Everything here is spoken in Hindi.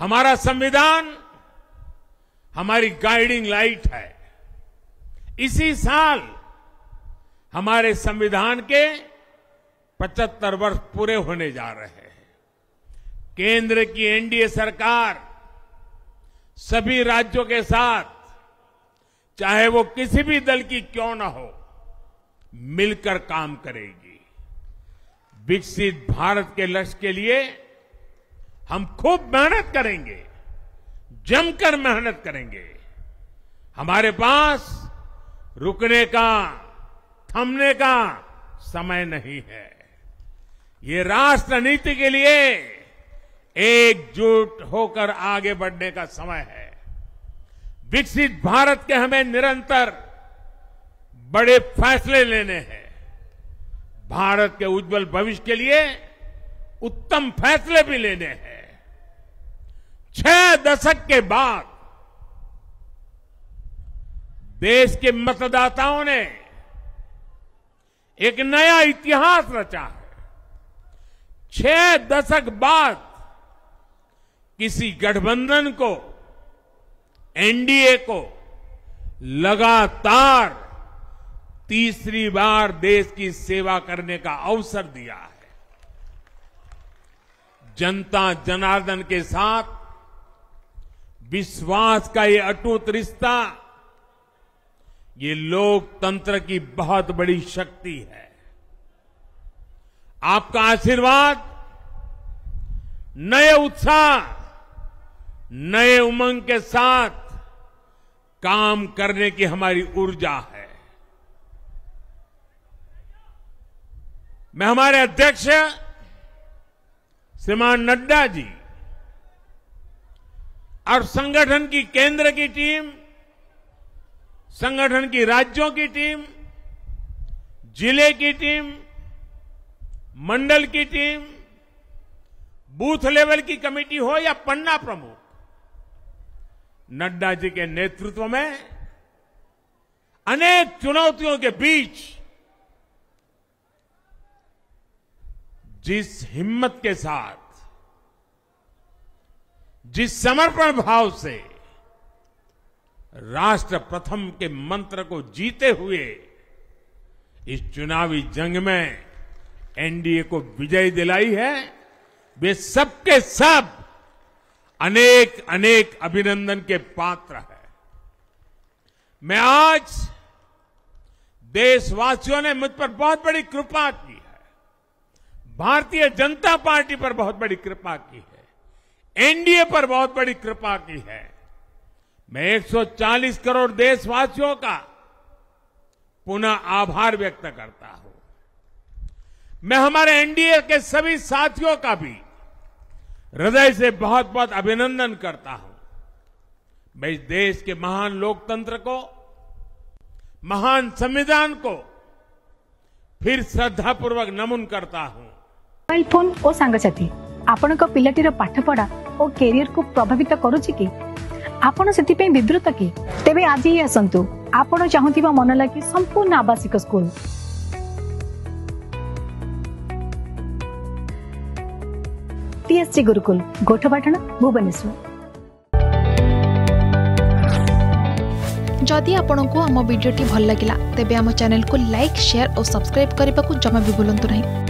हमारा संविधान हमारी गाइडिंग लाइट है इसी साल हमारे संविधान के 75 वर्ष पूरे होने जा रहे हैं केंद्र की एनडीए सरकार सभी राज्यों के साथ चाहे वो किसी भी दल की क्यों ना हो मिलकर काम करेगी विकसित भारत के लक्ष्य के लिए हम खूब मेहनत करेंगे जमकर मेहनत करेंगे हमारे पास रुकने का थमने का समय नहीं है ये राष्ट्र नीति के लिए एकजुट होकर आगे बढ़ने का समय है विकसित भारत के हमें निरंतर बड़े फैसले लेने हैं भारत के उज्जवल भविष्य के लिए उत्तम फैसले भी लेने हैं दशक के बाद देश के मतदाताओं ने एक नया इतिहास रचा है छह दशक बाद किसी गठबंधन को एनडीए को लगातार तीसरी बार देश की सेवा करने का अवसर दिया है जनता जनार्दन के साथ विश्वास का ये अटूट रिश्ता ये लोकतंत्र की बहुत बड़ी शक्ति है आपका आशीर्वाद नए उत्साह नए उमंग के साथ काम करने की हमारी ऊर्जा है मैं हमारे अध्यक्ष श्रीमान नड्डा जी और संगठन की केंद्र की टीम संगठन की राज्यों की टीम जिले की टीम मंडल की टीम बूथ लेवल की कमेटी हो या पन्ना प्रमुख नड्डा जी के नेतृत्व में अनेक चुनौतियों के बीच जिस हिम्मत के साथ जिस समर्पण भाव से राष्ट्र प्रथम के मंत्र को जीते हुए इस चुनावी जंग में एनडीए को विजय दिलाई है वे सबके सब अनेक अनेक अभिनंदन के पात्र हैं मैं आज देशवासियों ने मुझ पर बहुत बड़ी कृपा की है भारतीय जनता पार्टी पर बहुत बड़ी कृपा की है एनडीए पर बहुत बड़ी कृपा की है मैं 140 करोड़ देशवासियों का पुनः आभार व्यक्त करता हूं मैं हमारे एनडीए के सभी साथियों का भी हृदय से बहुत बहुत अभिनंदन करता हूं मैं इस देश के महान लोकतंत्र को महान संविधान को फिर श्रद्धापूर्वक नमन करता हूं मोबाइल फोन और सांगसाथी आपणक पाठपढ़ा ଓ କ୍ୟାରିୟରକୁ ପ୍ରଭାବିତ କରୁଛି କି ଆପଣ ସେଥିପାଇଁ ବିବ୍ରତ କି ତେବେ ଆଜି ହିଁ ଆସନ୍ତୁ ଆପଣ ଚାହୁଁଥିବା ମନ ଲାଗି ସମ୍ପୂର୍ଣ୍ଣ ଆବାସିକ ସ୍କୁଲ টিএসসি গুরুকুল গোঠপাটনা ভুবনেশ্বর যদি আপনার আমার ভিডিওটি ভাল লাগিলা তেবে আমার চ্যানেলকে লাইক শেয়ার ও সবসক্রাইব করা জমা বি ভুলতু না